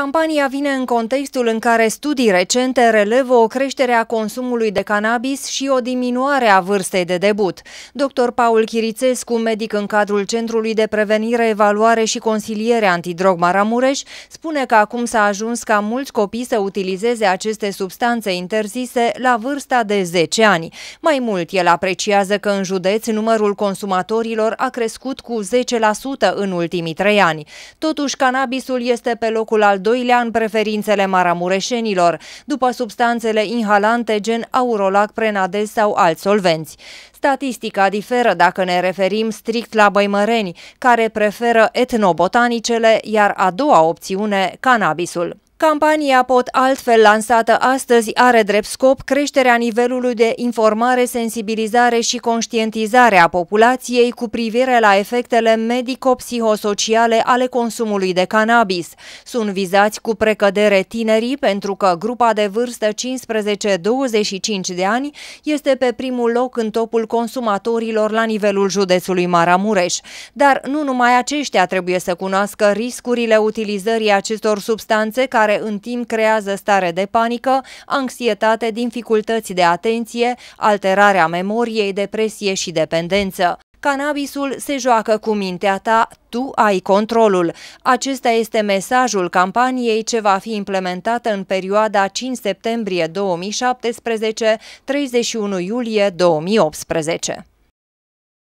Campania vine în contextul în care studii recente relevă o creștere a consumului de cannabis și o diminuare a vârstei de debut. Dr. Paul Chirițescu, medic în cadrul Centrului de Prevenire, Evaluare și Consiliere Antidrog Maramureș, spune că acum s-a ajuns ca mulți copii să utilizeze aceste substanțe interzise la vârsta de 10 ani. Mai mult, el apreciază că în județ numărul consumatorilor a crescut cu 10% în ultimii 3 ani. Totuși, cannabisul este pe locul al doilea în preferințele maramureșenilor, după substanțele inhalante gen aurolac, prenades sau alți solvenți. Statistica diferă dacă ne referim strict la băimăreni, care preferă etnobotanicele, iar a doua opțiune, cannabisul. Campania Pot Altfel lansată astăzi are drept scop creșterea nivelului de informare, sensibilizare și conștientizare a populației cu privire la efectele medico-psihosociale ale consumului de cannabis. Sunt vizați cu precădere tinerii pentru că grupa de vârstă 15-25 de ani este pe primul loc în topul consumatorilor la nivelul județului Maramureș. Dar nu numai aceștia trebuie să cunoască riscurile utilizării acestor substanțe care care în timp creează stare de panică, anxietate, dificultăți de atenție, alterarea memoriei, depresie și dependență. Cannabisul se joacă cu mintea ta, tu ai controlul. Acesta este mesajul campaniei ce va fi implementată în perioada 5 septembrie 2017-31 iulie 2018.